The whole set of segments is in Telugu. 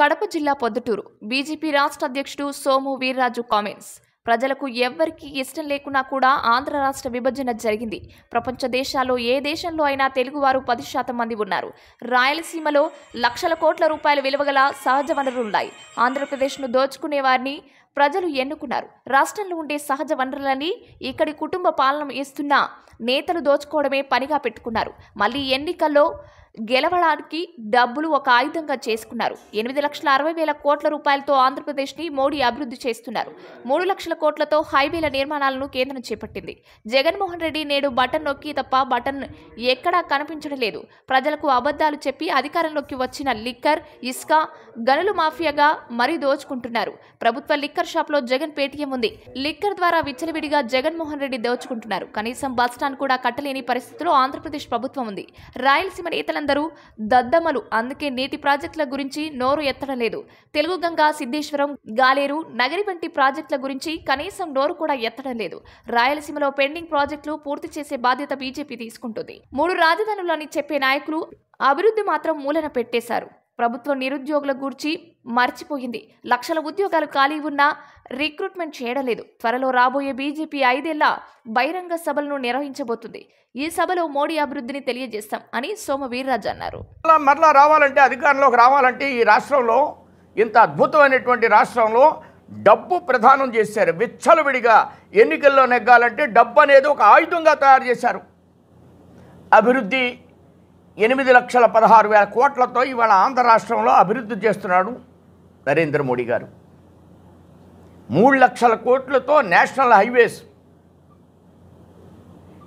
కడప జిల్లా పొద్దుటూరు బీజేపీ రాష్ట్ర అధ్యక్షుడు సోము వీర్రాజు కామెంట్స్ ప్రజలకు ఎవ్వరికీ ఇష్టం లేకున్నా కూడా ఆంధ్ర రాష్ట్ర విభజన జరిగింది ప్రపంచ దేశాల్లో ఏ దేశంలో అయినా తెలుగువారు పది శాతం మంది ఉన్నారు రాయలసీమలో లక్షల కోట్ల రూపాయల విలువగల సహజ వనరులున్నాయి ఆంధ్రప్రదేశ్ను దోచుకునే వారిని ప్రజలు ఎన్నుకున్నారు రాష్ట్రంలో ఉండే సహజ వనరులని ఇక్కడి కుటుంబ పాలన ఇస్తున్న నేతలు దోచుకోవడమే పనిగా పెట్టుకున్నారు మళ్ళీ ఎన్నికల్లో గెలవడానికి డబ్బులు ఒక ఆయుధంగా చేసుకున్నారు ఎనిమిది లక్షల అరవై వేల కోట్ల రూపాయలతో ఆంధ్రప్రదేశ్ని మోడీ అభివృద్ధి చేస్తున్నారు మూడు లక్షల కోట్లతో హైవేల నిర్మాణాలను కేంద్రం చేపట్టింది జగన్మోహన్ రెడ్డి నేడు బటన్ నొక్కి తప్ప బటన్ ఎక్కడా కనిపించడం లేదు ప్రజలకు అబద్ధాలు చెప్పి అధికారంలోకి వచ్చిన లిక్కర్ ఇస్క గనులు మాఫియాగా మరీ దోచుకుంటున్నారు ప్రభుత్వ లిక్కర్ షాప్లో జగన్ పేటీఎం ఉంది లిక్కర్ ద్వారా విచ్చలవిడిగా జగన్మోహన్ రెడ్డి దోచుకుంటున్నారు కనీసం బస్టాండ్ కూడా కట్టలేని పరిస్థితిలో ఆంధ్రప్రదేశ్ ప్రభుత్వం ఉంది రాయలసీమ నేతల ప్రజలందరూ దద్దమలు అందుకే నేటి ప్రాజెక్టుల గురించి నోరు ఎత్తడం లేదు తెలుగు గంగా సిద్ధేశ్వరం గాలేరు నగరి వంటి ప్రాజెక్టుల గురించి కనీసం నోరు కూడా ఎత్తడం లేదు రాయలసీమలో పెండింగ్ ప్రాజెక్టులు పూర్తి చేసే బాధ్యత బీజేపీ తీసుకుంటుంది మూడు రాజధానులని చెప్పే నాయకులు అభివృద్ధి మాత్రం మూలన పెట్టేశారు ప్రభుత్వం నిరుద్యోగుల గూర్చి మర్చిపోయింది లక్షల ఉద్యోగాలు ఖాళీ ఉన్నా రిక్రూట్మెంట్ చేయడం లేదు త్వరలో రాబోయే బీజేపీ ఐదేళ్ల బహిరంగ సభలను నిర్వహించబోతుంది ఈ సభలో మోడీ అభివృద్ధిని తెలియజేస్తాం అని సోమ వీర్రాజు అన్నారు మరలా రావాలంటే అధికారంలోకి రావాలంటే ఈ రాష్ట్రంలో ఇంత అద్భుతమైనటువంటి రాష్ట్రంలో డబ్బు ప్రధానం చేశారు విడిగా ఎన్నికల్లో నెగ్గాలంటే డబ్బు అనేది ఒక ఆయుధంగా తయారు చేశారు అభివృద్ధి ఎనిమిది లక్షల పదహారు వేల కోట్లతో ఇవాళ ఆంధ్ర రాష్ట్రంలో అభివృద్ధి చేస్తున్నాడు నరేంద్ర మోడీ గారు మూడు లక్షల కోట్లతో నేషనల్ హైవేస్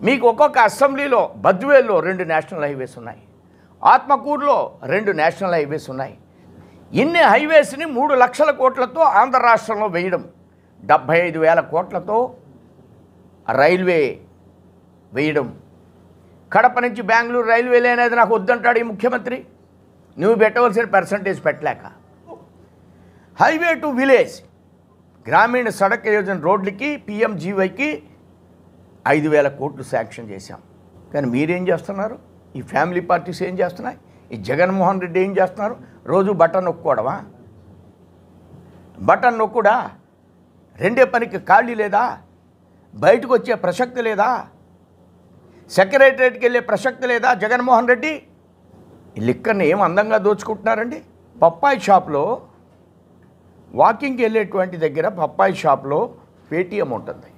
మీకు ఒక్కొక్క అసెంబ్లీలో బద్వేల్లో రెండు నేషనల్ హైవేస్ ఉన్నాయి ఆత్మకూరులో రెండు నేషనల్ హైవేస్ ఉన్నాయి ఇన్ని హైవేస్ని మూడు లక్షల కోట్లతో ఆంధ్ర రాష్ట్రంలో వేయడం డెబ్భై ఐదు వేల కోట్లతో రైల్వే వేయడం కడప నుంచి బెంగళూరు రైల్వే లేనేది నాకు వద్దంటాడు ఈ ముఖ్యమంత్రి నువ్వు పెట్టవలసిన పర్సంటేజ్ పెట్టలేక highway to village Grameen Sadak Yojana రోడ్లకి పిఎంజీవైకి ఐదు వేల కోట్లు శాంక్షన్ చేశాం కానీ మీరేం చేస్తున్నారు ఈ ఫ్యామిలీ పార్టీస్ ఏం చేస్తున్నాయి ఈ జగన్మోహన్ రెడ్డి ఏం చేస్తున్నారు రోజు బటన్ నొక్కుకోవడమా బటన్ నొక్కుడా రెండే పనికి ఖాళీ లేదా బయటకు వచ్చే ప్రసక్తి లేదా సెక్రటరేట్కి వెళ్ళే ప్రసక్తి లేదా జగన్మోహన్ రెడ్డి ఈ లిక్కర్ని ఏం అందంగా దోచుకుంటున్నారండి పప్పాయి షాప్లో వాకింగ్కి వెళ్ళేటువంటి దగ్గర పప్పాయి షాప్లో పేటీఎం ఉంటుంది